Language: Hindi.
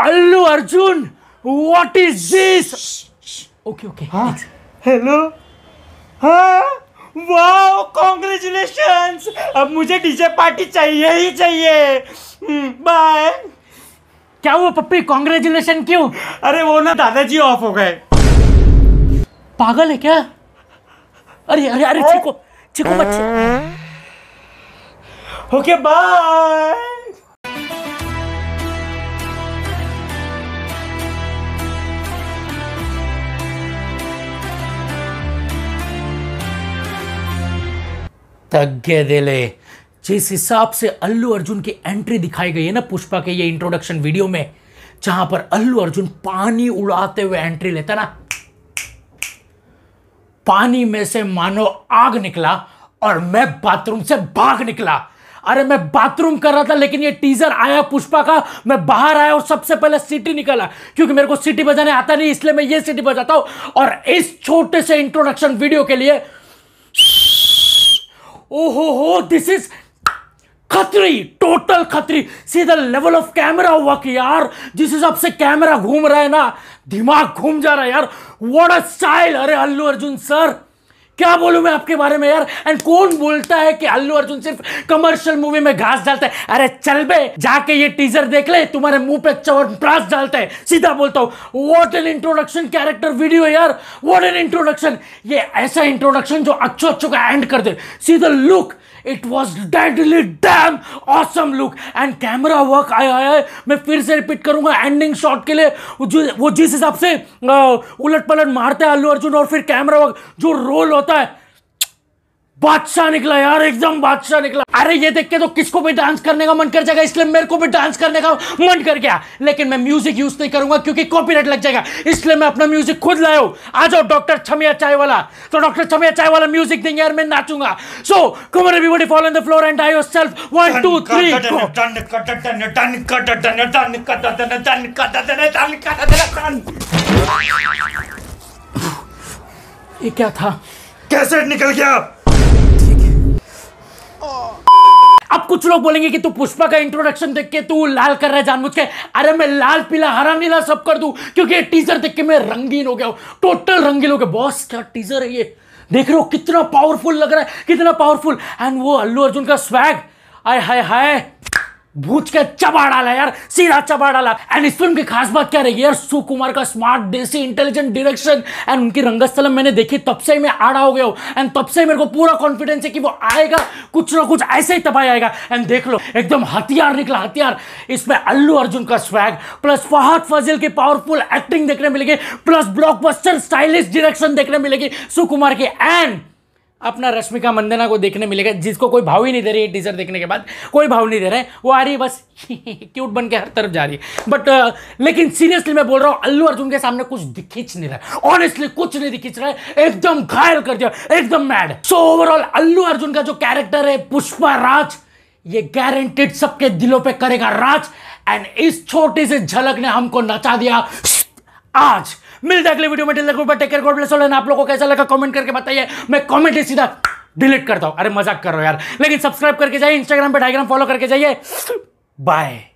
Allu Arjun what is this okay okay hello wow congratulations अब मुझे डीजे पार्टी चाहिए ही चाहिए बाय हम्म, क्या हुआ पप्पी कॉन्ग्रेचुलेशन क्यों अरे वो ना दादाजी ऑफ हो गए पागल है क्या अरे अरे अरे चिको चिको बच्चे ओके बाय तग्गे दिले जिस हिसाब से अल्लू अर्जुन की एंट्री दिखाई गई है ना पुष्पा के ये इंट्रोडक्शन वीडियो में जहां पर अल्लू अर्जुन पानी उड़ाते हुए एंट्री लेता ना पानी में से मानो आग निकला और मैं बाथरूम से भाग निकला अरे मैं बाथरूम कर रहा था लेकिन ये टीजर आया पुष्पा का मैं बाहर आया और सबसे पहले सिटी निकला क्योंकि मेरे को सिटी बजाने आता नहीं इसलिए मैं ये सिटी बजाता हूं और इस छोटे से इंट्रोडक्शन वीडियो के लिए ओहो हो दिस इज खतरी टोटल खतरी see the level of camera हुआ कि यार जिस हिसाब से कैमरा घूम रहा है ना दिमाग घूम जा रहा है यार व्हाट अ स्टाइल अरे अल्लू अर्जुन सर क्या बोलूं मैं आपके बारे में यार एंड कौन बोलता है कि अल्लू अर्जुन सिर्फ कमर्शियल मूवी में घास डालता है अरे चल बे जाके ये टीजर देख ले तुम्हारे मुंह पे प्रास डालता है सीधा बोलता हूँ what an introduction character video यार वॉट एन इंट्रोडक्शन ये ऐसा इंट्रोडक्शन जो अच्छो अच्छो का एंड कर दे सीधा look it was deadly damn awesome look and camera work आया है मैं फिर से रिपीट करूंगा एंडिंग शॉट के लिए जो वो जिस हिसाब से उलट पलट मारते हैं अल्लू अर्जुन और फिर कैमरा वर्क जो रोल होता है बादशाह निकला यार एकदम बादशाह निकला अरे ये देख के तो किसको भी डांस करने का मन कर जाएगा इसलिए मेरे को भी डांस करने का मन कर गया लेकिन मैं म्यूजिक यूज नहीं करूंगा क्योंकि कॉपीराइट लग जाएगा इसलिए मैं अपना म्यूजिक खुद लाओ आ जाओ डॉक्टर छमिया चाय वाला तो डॉक्टर छमिया चाय वाला म्यूजिक देंगे यार मैं नाचूंगा so come on everybody follow on the floor and I self one two three ये क्या था कैसे निकल गया अब कुछ लोग बोलेंगे कि तू पुष्पा का इंट्रोडक्शन देख के तू लाल कर रहा है जानबूझ के अरे मैं लाल पीला हरा नीला सब कर दू क्योंकि टीजर देख के मैं रंगीन हो गया हूं टोटल रंगीन हो गया बॉस क्या टीजर है ये देख रहे हो कितना पावरफुल लग रहा है कितना पावरफुल एंड वो अल्लू अर्जुन का स्वैग आय हाय हाय भूज के चबा डाला यार सीधा चबा डाला एंड इस फिल्म की खास बात क्या रही यार सुकुमार का स्मार्ट देसी इंटेलिजेंट डायरेक्शन एंड उनकी रंगस्थलम मैंने देखी तब से ही मैं आड़ा हो गया हूँ एंड तब से मेरे को पूरा कॉन्फिडेंस है कि वो आएगा कुछ ना कुछ ऐसे ही तबाह आएगा एंड देख लो एकदम हथियार निकला हथियार इसमें अल्लू अर्जुन का स्वैग प्लस फहद फजिल की पावरफुल एक्टिंग देखने मिलेगी प्लस ब्लॉक स्टाइलिश डायरेक्शन देखने मिलेगी सुकुमार की एंड अपना रश्मिका मंदना को देखने मिलेगा जिसको कोई भाव ही नहीं दे रही है टीजर देखने के बाद कोई भाव नहीं दे रहे वो आ रही है बस क्यूट बन के हर तरफ जा रही है बट uh, लेकिन सीरियसली मैं बोल रहा हूँ अल्लू अर्जुन के सामने कुछ दिखीच नहीं रहा ऑनेस्टली कुछ नहीं दिखीच रहा है एकदम घायल कर दिया एकदम mad so overall Allu Arjun का जो कैरेक्टर है पुष्पा राज ये गारंटेड सबके दिलों पर करेगा राज एंड इस छोटी सी झलक ने हमको नचा दिया आज जाए अगले वीडियो में till take care God bless all आप लोगों को कैसा लगा कमेंट करके बताइए मैं कमेंट ही सीधा डिलीट करता हूँ अरे मजाक करो यार लेकिन सब्सक्राइब करके जाइए इंस्टाग्राम पे डायग्राम फॉलो करके जाइए बाय